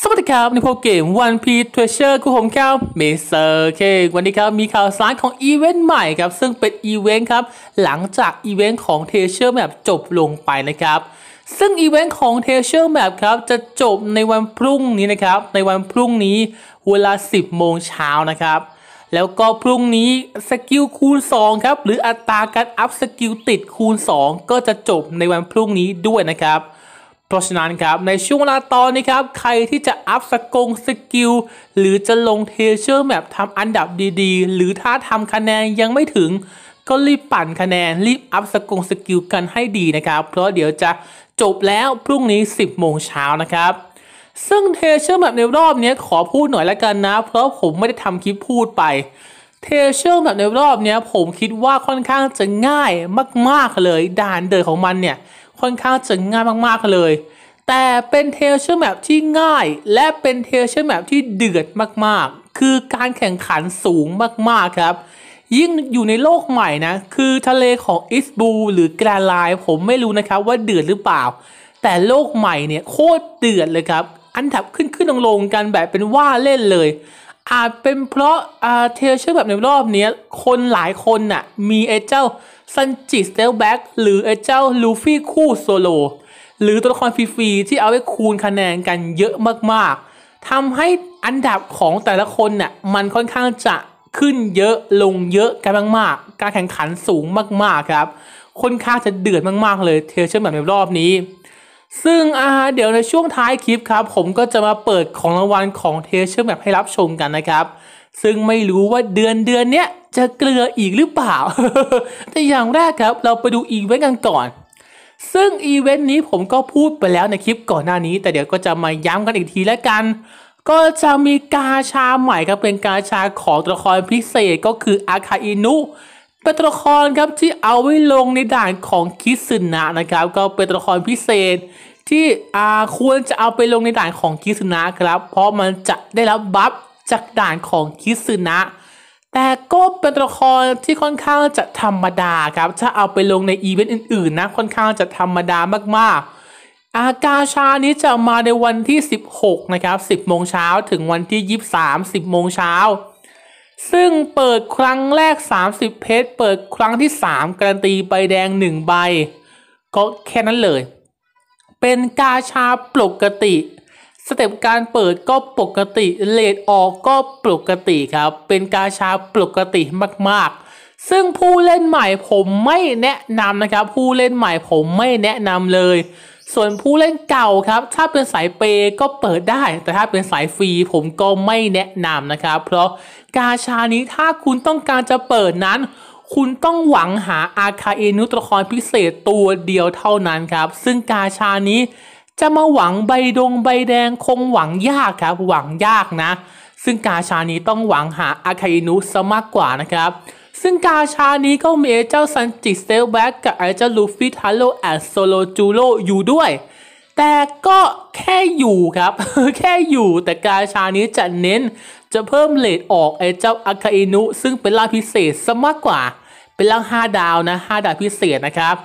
สวัสดีครับในพบเกมวันพีทเทรเชอร์คุณผมครับเมเซอร์เควันนี้ครับมีข่าวสารของอีเวนต์ใหม่ครับ ซึ่งเป็นอีเวนต์ครับหลังจากอีเวนต์ของเทเชอร์แมปจบลงไปนะครับ ซึ่งอีเวนต์ของเทเชอร์แมปครับจะจบในวันพรุ่งนี้นะครับ ในวันพรุ่งนี้ เวลา 10โมงเช้านะครับ แล้วก็พรุ่งนี้สกิลคูณ2ครับหรืออัตราการอัพสกิลติดคูณ2 ก็จะจบในวันพรุ่งนี้ด้วยนะครับราะฉะนั้นครับในช่วงเวลาตอนนี้ครับใครที่จะอัพสกงสกิลหรือจะลงเทเชอร์แมปทำอันดับดีๆ หรือถ้าทำคะแนนยังไม่ถึงก็รีบปั่นคะแนนรีบอัพสกงสกิลกันให้ดีนะครับ เพราะเดี๋ยวจะจบแล้วพรุ่งนี้ 10โมงเช้านะครับซึ่งเทเชอร์แมปในรอบนี้ขอพูดหน่อยละกันนะเพราะผมไม่ได้ทำคลิปพูดไป เทเชอร์แบบในรอบนี้ผมคิดว่าค่อนข้างจะง่ายมากๆเลยด่านเดินของมันเนี่ยค่อนข้างจะง่ายมาก ๆเลยแต่เป็นเทลเชอร์แมปที่ง่าย และเป็นเทลเชอร์แมปที่เดือดมากๆ คือการแข่งขันสูงมากๆครับ ยิ่งอยู่ในโลกใหม่นะคือทะเลของอิสบูหรือแกรไลน์ผมไม่รู้นะครับว่าเดือดหรือเปล่า แต่โลกใหม่เนี่ยโคตรเดือดเลยครับ อันดับขึ้นขึ้นลงลงกันแบบเป็นว่าเล่นเลย อาจเป็นเพราะอาเทเชอร์แบบในรอบนี้ คนหลายคนน่ะมีไอ้เจ้าซันจิสเตลแบ็กหรือไอ้เจ้าลูฟี่คู่โซโลหรือตัวละครฟรีๆที่เอาไว้คูณคะแนนกันเยอะมากๆทำให้อันดับของแต่ละคนเนี่ยมันค่อนข้างจะขึ้นเยอะลงเยอะกันมาก ๆการแข่งขันสูงมากๆครับค่อนข้างจะเดือดมากๆ เลยเทเชอแบบในรอบนี้ ซึ่งอ่าเดี๋ยวในช่วงท้ายคลิปครับ ผมก็จะมาเปิดของรางวัลของเทเชอแบบให้รับชมกันนะครับ ซึ่งไม่รู้ว่าเดือนเดือนเนี้ยจะเกลืออีกหรือเปล่าแต่อย่างแรกครับ เราไปดูอีเวนต์กันก่อนซึ่งอีเวนต์นี้ผมก็พูดไปแล้วในคลิปก่อนหน้านี้แต่เดี๋ยวก็จะมาย้ำกันอีกทีแล้วกัน ก็จะมีกาชาใหม่ครับเป็นกาชาของตัวละครพิเศษก็คืออาคาอินุเป็นตัวละครครับที่เอาไว้ลงในด่านของคิสึนะนะครับ ก็เป็นตัวละครพิเศษที่อาควรจะเอาไปลงในด่านของคิสึนะครับ เพราะมันจะได้รับบัฟจากด่านของคิสึนะแต่ก็เป็นตัวละครที่ค่อนข้างจะธรรมดาครับ ถ้าเอาไปลงในอีเวนต์อื่นๆ นะค่อนข้างจะธรรมดามากๆอากาชานี้จะมาในวันที่ 16 นะครับ10โมงเช้าถึงวันที่23 10โมงเช้า ซึ่งเปิดครั้งแรก 30 เพชรเปิดครั้งที่ 3 การันตีใบแดง 1 ใบ ก็แค่นั้นเลย เป็นกาชาปกติสเต็ปการเปิดก็ปกติเลดออกก็ปกติครับ เป็นกาชาปกติมากๆ ซึ่งผู้เล่นใหม่ผมไม่แนะนำนะครับ ผู้เล่นใหม่ผมไม่แนะนำเลย ส่วนผู้เล่นเก่าครับ ถ้าเป็นสายเปก็เปิดได้ แต่ถ้าเป็นสายฟรีผมก็ไม่แนะนำนะครับ เพราะกาชานี้ถ้าคุณต้องการจะเปิดนั้น คุณต้องหวังหาอาคาเอนุตรคอนพิเศษตัวเดียวเท่านั้นครับ ซึ่งกาชานี้จะมาหวังใบดงใบแดงคงหวังยากครับ หวังยากนะ ซึ่งกาชานี้ต้องหวังหาอาคาอินุซะมากกว่านะครับซึ่งกาชานี้ก็มีเจ้าซันจิเซลแบ็กกับเจ้าลูฟี่ทัลโลแอดโซโลจูโลอยู่ด้วย แต่ก็แค่อยู่ครับแค่อยู่แต่กาชานี้จะเน้นจะเพิ่มเลดออกไอ้เจ้าอาคาอินุ ซึ่งเป็นล่าพิเศษซะมากกว่า เป็นล่าาดาวนะห้าดาวพิเศษนะครับ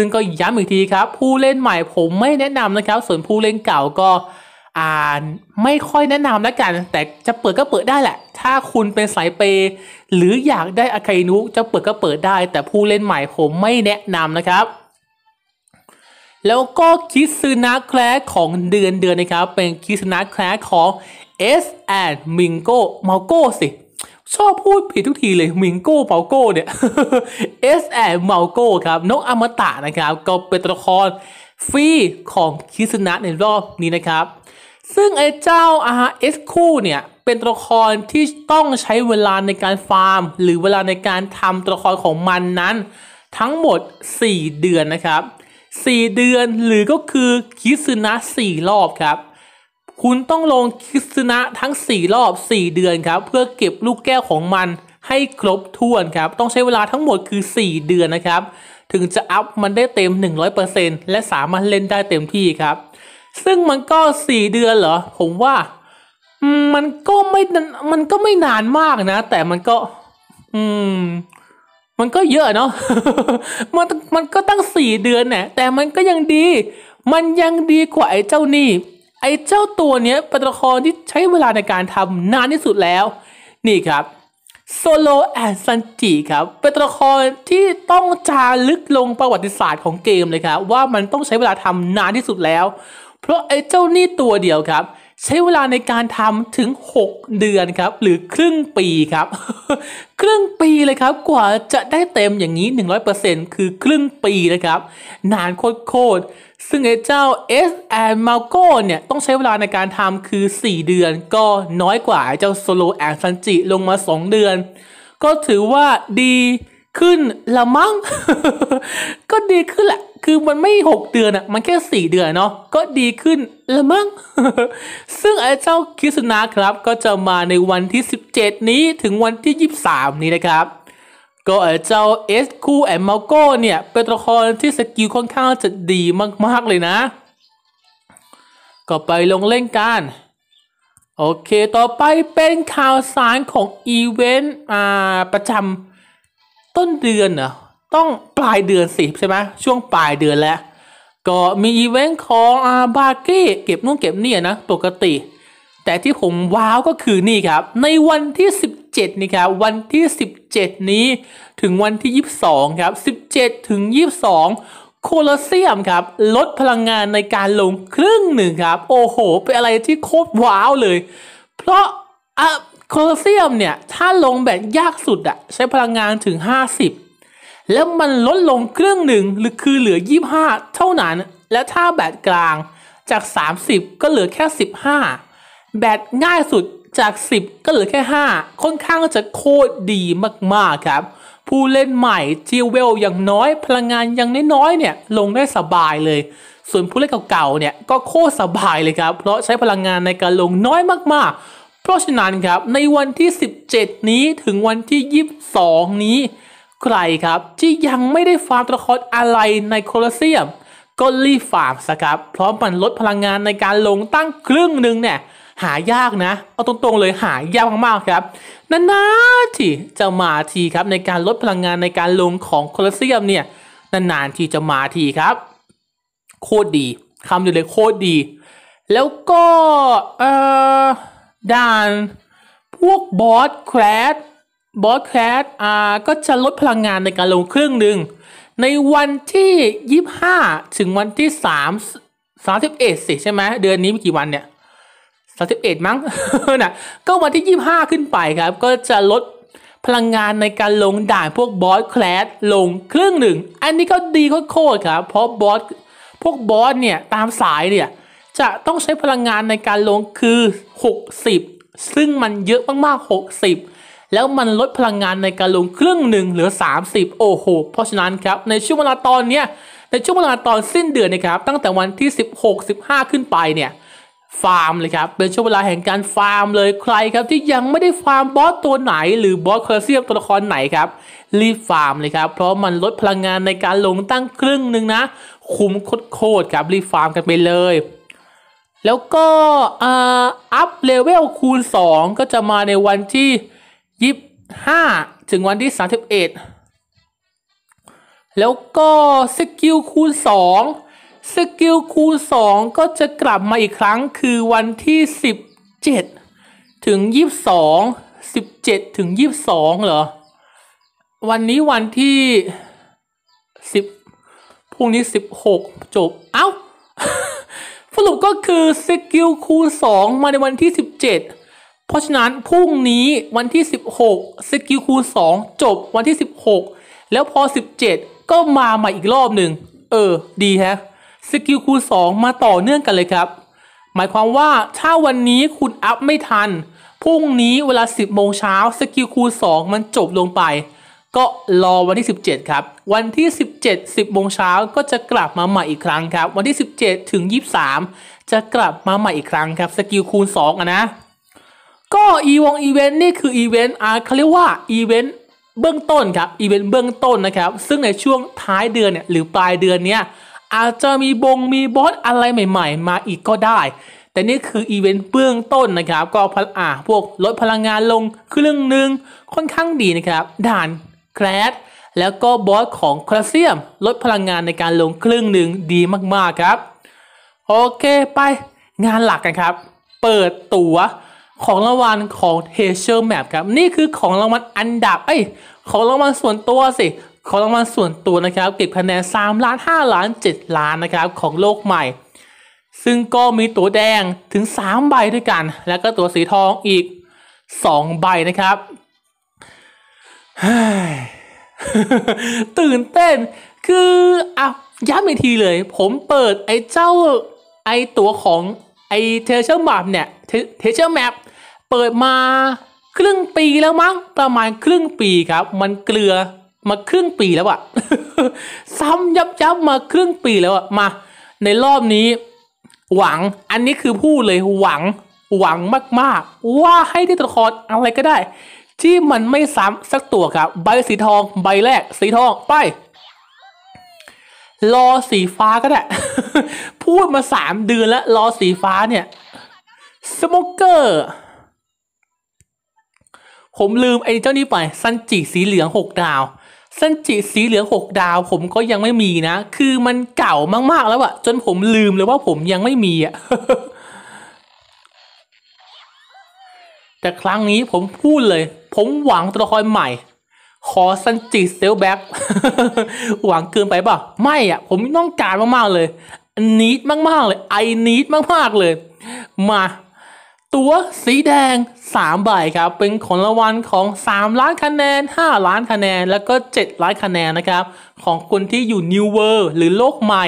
ซึ่งก็ย้ำอีกทีครับผู้เล่นใหม่ผมไม่แนะนำนะครับ ส่วนผู้เล่นเก่าก็อ่าไม่ค่อยแนะนำแล้วกัน แต่จะเปิดก็เปิดได้แหละ ถ้าคุณเป็นสายเปยหรืออยากได้อาคานุ จะเปิดก็เปิดได้ แต่ผู้เล่นใหม่ผมไม่แนะนำนะครับ แล้วก็คิสซนาแคลของเดือนเดือนนะครับ เป็นคิสซนาแคลของ S and Mingo m a l g o สิชอบพูดผิดทุกทีเลยมิงโก้เปาโก้เนี่ยเอสแอนเมาโก้ครับนกอมตะนะครับ ก็เป็นตัวละครฟรีของคิสนะในรอบนี้นะครับ ซึ่งไอ้เจ้าอาเอสคู่เนี่ยเป็นตัวละครที่ต้องใช้เวลาในการฟาร์ม หรือเวลาในการทำตัวละครของมันนั้น ทั้งหมด 4 เดือนนะครับ 4 เดือนหรือก็คือคิสนะ4รอบครับคุณต้องลงคิสนะทั้ง4รอบ 4 เดือนครับ เพื่อเก็บลูกแก้วของมันให้ครบถ้วนครับ ต้องใช้เวลาทั้งหมดคือ 4 เดือนนะครับ ถึงจะอัพมันได้เต็ม 100%และสามารถเล่นได้เต็มที่ครับ ซึ่งมันก็ 4 เดือนเหรอ ผมว่ามันก็ไม่มันก็ไม่นานมากนะ แต่มันก็ อืมมันก็เยอะเนาะมันมันก็ตั้ง 4 เดือนเนี่ยแต่มันก็ยังดี มันยังดีกว่าไอ้เจ้านี่ไอ้เจ้าตัวเนี้ยเป็นตัวละครที่ใช้เวลาในการทำนานที่สุดแล้ว นี่ครับโซโลแอนซันจิครับเป็นตัวละครที่ต้องจาลึกลงประวัติศาสตร์ของเกมเลยครับว่ามันต้องใช้เวลาทำนานที่สุดแล้ว เพราะไอ้เจ้านี่ตัวเดียวครับใช้เวลาในการทำถึง 6 เดือนครับ หรือครึ่งปีครับ ครึ่งปีเลยครับ กว่าจะได้เต็มอย่างนี้ 100%คือครึ่งปีนะครับ นานโคตรๆซึ่งไอ้เจ้า S and m a l c o เนี่ยต้องใช้เวลาในการทำคือ 4 เดือน ก็น้อยกว่า ไอ้เจ้า Solo and Sanji ลงมา 2 เดือน ก็ถือว่าดีขึ้น ละมั้งก็ดีขึ้นแหละ คือมันไม่หกเดือนอะมันแค่สี่เดือนเนาะ ก็ดีขึ้น ละมั้งซึ่งไอ้เจ้าคิสนาครับ ก็จะมาในวันที่ 17 นี้ถึงวันที่ 23 นี้นะครับ ก็ไอ้เจ้าเอสคูแอนมาโกเนี่ย เป็นตัวละครที่สกิลค่อนข้างจะดีมากๆเลยนะ ก็ไปลงเล่นกัน โอเคต่อไปเป็นข่าวสารของอีเวนต์ประจำต้นเดือนเนะต้องปลายเดือนสิใช่ไหมช่วงปลายเดือนแล้ว ก็มีอีเวนต์ของอาบาเก้เก็บนู่นเก็บนี่นะปกติ แต่ที่ผมว้าวก็คือนี่ครับ ในวันที่ 17นี่ครับ วันที่ 17 นี้ถึงวันที่ 22 ครับ 17 ถึง 22 โคลอเซียมครับ ลดพลังงานในการลงครึ่งหนึ่งครับ โอ้โห เป็นอะไรที่โคตรว้าวเลย เพราะอ่ะโคลเซียมเนี่ยถ้าลงแบบยากสุดอะใช้พลังงานถึง 50 แล้วมันลดลงครึ่งหนึ่งหรือคือเหลือ 25 เท่านั้น แล้วถ้าแบตกลางจาก 30 ก็เหลือแค่ 15 แบตง่ายสุดจาก 10 ก็เหลือแค่ 5 ค่อนข้างจะโคตรดีมากๆครับ ผู้เล่นใหม่จีเวลอย่างน้อยพลังงานอย่างน้อยๆเนี่ยลงได้สบายเลย ส่วนผู้เล่นเก่าๆเนี่ยก็โคตรสบายเลยครับเพราะใช้พลังงานในการลงน้อยมากๆเพราะฉะนั้นครับในวันที่ 17 นี้ถึงวันที่ 22 นี้ ใครครับที่ยังไม่ได้ฟาร์มตัวละครอะไรในโคลอเซียม ก็รีฟาร์มสครับพร้อมันลดพลังงานในการลงตั้งครึ่งหนึ่งเนี่ยหายากนะ เอาตรงๆเลยหายากมากๆครับนานๆที่จะมาทีครับในการลดพลังงานในการลงของโคลอเซียมเนี่ยนานๆทีจะมาทีครับ โคตรดีคำเดียวเลยโคตรดี แล้วก็เออด่านพวกบอสแครดบอสแครดอ่าก็จะลดพลังงานในการลงครึ่งหนึ่งในวันที่ 25ถึงวันที่3 31สิใช่ไหมเดือนนี้มีกี่วันเนี่ย31มั้งนะก็วันที่ 25 ขึ้นไปครับก็จะลดพลังงานในการลงด่านพวกบอสแคลดลงครึ่งหนึ่งอันนี้ก็ดีโคตรครับเพราะบอสพวกบอสเนี่ยตามสายเนี่ยจะต้องใช้พลังงานในการลงคือ 60 ซึ่งมันเยอะมากๆ60 แล้วมันลดพลังงานในการลงครึ่งหนึ่งเหลือ 30โอ้โหเพราะฉะนั้นครับ ในช่วงเวลาตอนเนี้ยในช่วงเวลาตอนสิ้นเดือนนะครับตั้งแต่วันที่ 16 15 ขึ้นไปเนี่ยฟาร์มเลยครับเป็นช่วงเวลาแห่งการฟาร์มเลยใครครับ ที่ยังไม่ได้ฟาร์ม บอสตัวไหน หรือบอสคอลเซียมตัวละครไหนครับรีบฟาร์มเลยครับเพราะมันลดพลังงานในการลงตั้งครึ่งหนึ่งนะคุ้มโคตรครับรีบฟาร์มกันไปเลยแล้วก็อัพเลเวลคูณ 2 ก็จะมาในวันที่ยี่ห้าถึงวันที่ 31 แล้วก็สกิลคูณ2สกิลคูณ 2 ก็จะกลับมาอีกครั้งคือวันที่ 17 ถึง 22 17 ถึง 22เหรอวันนี้วันที่ 10 พรุ่งนี้ 16 จบเอา้าสรุปก็คือสกิลคูณ 2 มาในวันที่ 17 เพราะฉะนั้นพรุ่งนี้วันที่ 16สกิลคูณ 2 จบวันที่ 16 แล้วพอ 17 ก็มาใหม่อีกรอบหนึ่งเออดีฮะสกิลคูณ 2 มาต่อเนื่องกันเลยครับ หมายความว่าถ้าวันนี้คุณอัพไม่ทัน พรุ่งนี้เวลา 10 โมงเช้าสกิลคูณ 2 มันจบลงไปก็รอวันที่ 17ครับ วันที่ 17 10โมงเช้าก็จะกลับมาใหม่อีกครั้งครับ วันที่ 17ถึง23 จะกลับมาใหม่อีกครั้งครับ สกิลคูณ2อ่ะนะ ก็อีวงอีเวนต์นี่คืออีเวนต์อ่เขาเรียกว่าอีเวนต์เบื้องต้นครับ อีเวนต์เบื้องต้นนะครับ ซึ่งในช่วงท้ายเดือนเนี่ยหรือปลายเดือนเนี้ยอาจจะมีบงมีบอสอะไรใหม่ ๆ มาอีกก็ได้ แต่นี่คืออีเวนต์เบื้องต้นนะครับ ก็พลอ่าพวกลดพลังงานลงคือเรื่องหนึ่งค่อนข้างดีนะครับด่านแคลสแล้วก็บอสของคลเซียม ลดพลังงานในการลงครึ่งหนึ่งดีมากๆครับ โอเคไปงานหลักกันครับ เปิดตัวของรางวัลของเทเชอร์แมปครับ นี่คือของรางวัลอันดับไอ้ของรางวัลส่วนตัวสิของรางวัลส่วนตัวนะครับเก็บคะแนน3ล้าน5ล้าน 7 ล้านนะครับของโลกใหม่ ซึ่งก็มีตัวแดงถึง 3 ใบด้วยกัน แล้วก็ตัวสีทองอีก 2 ใบนะครับตื่นเต้นคืออ่ะย้ำอีกทีเลย ผมเปิดไอ้เจ้าไอ้ตัวของไอ้เทเชอร์แมปเนี่ยเทเชอร์แมปเปิดมา ครึ่งปีแล้วมั้งประมาณครึ่งปีครับ มันเกลือมาครึ่งปีแล้วอะซ้ำยับยับมาครึ่งปีแล้วอะมา ในรอบนี้ หวังอันนี้คือพูดเลยหวังหวังมาก ๆ ว่าให้ได้ตัวละครอะไรก็ได้ที่มันไม่ซ้ำสักตัวครับ ใบสีทองใบแรกสีทองไป รอสีฟ้าก็ได้พูดมาสามเดือนแล้ว รอสีฟ้าเนี่ยสโมเกอร์ ผมลืมไอ้เจ้านี้ไปซันจิสีเหลืองหกดาวซันจิสีเหลืองหกดาว ผมก็ยังไม่มีนะ คือมันเก่ามากๆ แล้วอะจนผมลืมเลยว่าผมยังไม่มีอะแต่ครั้งนี้ผมพูดเลย ผมหวังตัวละครใหม่ ขอซันจิเซลแบ็กหวังเกินไปป่ะ ไม่อ่ะ ผมต้องการมากๆเลยนิดมากๆเลย ไอนิดมากๆเลย มาตัวสีแดง3ใบครับ เป็นของรางวัลของ 3 ล้านคะแนน 5 ล้านคะแนน แล้วก็ 7 ล้านคะแนนนะครับ ของคนที่อยู่นิวเวอร์หรือโลกใหม่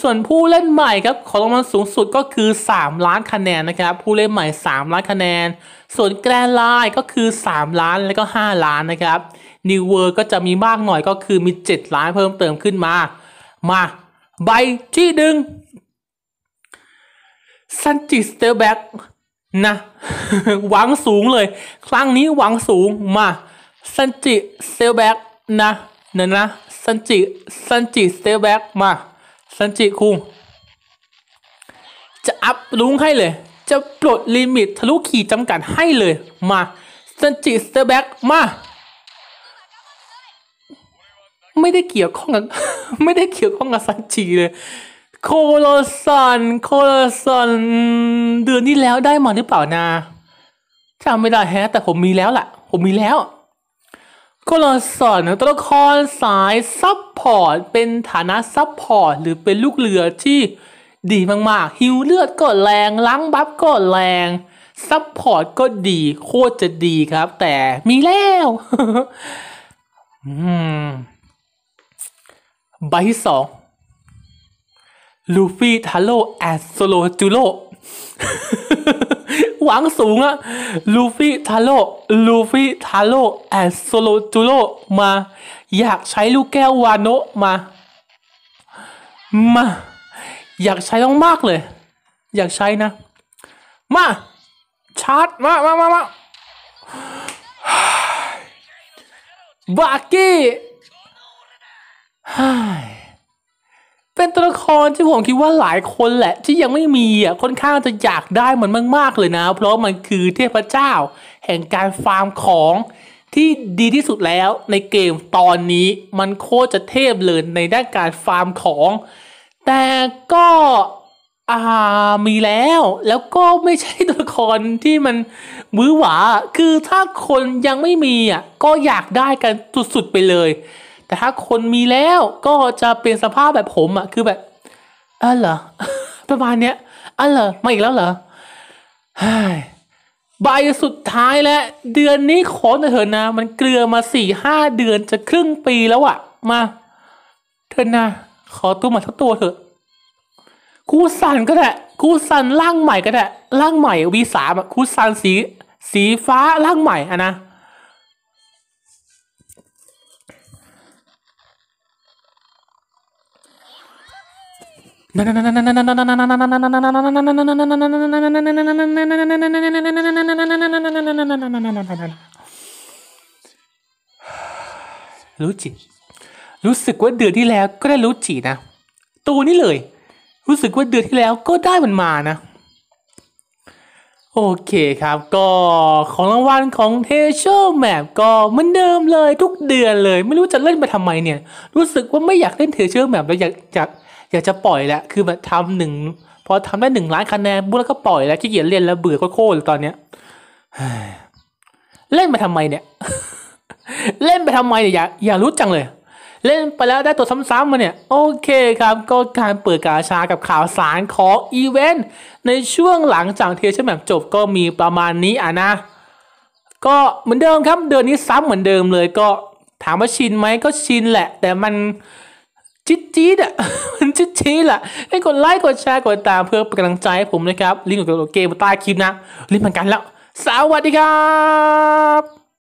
ส่วนผู้เล่นใหม่ครับขอรางวัลสูงสุดก็คือ 3 ล้านคะแนนนะครับผู้เล่นใหม่ 3 ล้านคะแนน ส่วนแกรนไลน์ก็คือ 3 ล้านแล้วก็5ล้านนะครับนิวเวิร์ก็จะมีมากหน่อยก็คือมี 7 ล้านเพิ่มเติมขึ้นมา มาใบที่ดึงซันจิสเตอร์แบ็กนะหวังสูงเลย ครั้งนี้หวังสูงมาซันจิเซลแบ็กนะนะนะซันจิซันจิเซลแบ็กมาันจิคุงจะอัพลุงให้เลย จะปลดลิมิตทะลุขีดจำกัดให้เลย มาสันจิ สเตอร์แบ็กมา ไม่ได้เกี่ยวข้องกับไม่ได้เกี่ยวข้องกับสันจิ เลยโคโลซัน โคโลซันเดือนที่แล้วได้มาหรือเปล่านาจำไม่ได้แฮะ แต่ผมมีแล้วล่ะ ผมมีแล้วก็ลราสอนตัวละครสาย ซับพอร์ต เป็นฐานะซับพอร์ต หรือเป็นลูกเรือที่ดีมากๆฮิวเลือดก็แรงล้างบัฟก็แรง ซับพอร์ตก็ดี โคตรจะดีครับ แต่มีแล้วใบที่สองลูฟี่ทาโร่แอสโซโลจูโร่หวังสูงอะลูฟี่ ทาโร่ ลูฟี่ ทาโร่ แอนโซโลจูโร่ มา อยากใช้ลูกแก้ววานโนมา มา อยากใช้ต้องมากเลย อยากใช้นะ มา ชาร์จ มา มา มา มาบากี้เป็นตัวละครที่ผมคิดว่าหลายคนแหละที่ยังไม่มีอ่ะค่อนข้างจะอยากได้มันมากๆ เลยนะ เพราะมันคือเทพเจ้าแห่งการฟาร์มของที่ดีที่สุดแล้ว ในเกมตอนนี้มันโคตรจะเทพเลยในด้านการฟาร์มของ แต่ก็อ่ามีแล้ว แล้วก็ไม่ใช่ตัวละครที่มันมือหวาคือถ้าคนยังไม่มีอ่ะก็อยากได้กันสุดๆไปเลยแต่ถ้าคนมีแล้วก็จะเปลี่ยนสภาพแบบผมอะคือแบบอ๋อเหรอประมาณเนี้ยอ๋อเหรอมาอีกแล้วเหรอใบสุดท้ายแล้ว เดือนนี้ขอเถอะนะ มันเกลือมาสี่ห้าเดือนจะครึ่งปีแล้วอะมาเถอะนะ ขอตัวมาทั้งตัวเถอะกูสันก็ได้กูสันร่างใหม่ก็ได้ร่างใหม่วีสามอะกูสันสีสีฟ้าร่างใหม่อะนะรู้จิรู้สึกว่าเดือนที่แล้วก็ได้รู้จีนะ ตัวนี้เลย รู้สึกว่าเดือนที่แล้วก็ได้มันมานะ โอเคครับ ก็ของรางวัลของเทเชอร์แมปก็เหมือนเดิมเลยทุกเดือนเลย ไม่รู้จะเล่นไปทำไมเนี่ย รู้สึกว่าไม่อยากเล่นเทเชอร์แมปแล้วอยากอยากอยากจะปล่อยแหละคือแบบทำหนึ่งพอทำได้หนึ่งล้านคะแนนบุแล้วก็ปล่อยแล้วขี้เกียจเรียนแล้วเบื่อโคตรตอนเนี้ย เล่นไปทำไมเนี่ย เล่นไปทำไมเนี่ย อย่าอย่ารู้จังเลย เล่นไปแล้วได้ตัวซ้ำๆมาเนี่ยโอเคครับ ก็การเปิดกาชา กับข่าวสารของอีเวนต์ในช่วงหลังจากเทเช่แบบจบก็มีประมาณนี้อ่ะนะ ก็เหมือนเดิมครับเดือนนี้ซ้ำเหมือนเดิมเลย ก็ถามว่าชินไหมก็ชินแหละ แต่มันจิ๊ดจี๊ดอ่ะมันจิ๊ดจี๊ดแหละให้กดไลค์กดแชร์กดตามเพื่อเป็นกำลังใจให้ผมนะครับ ลิงก์กอบเกมใต้คลิปนะลิงก์เหมือนกันแล้ว สวัสดีครับ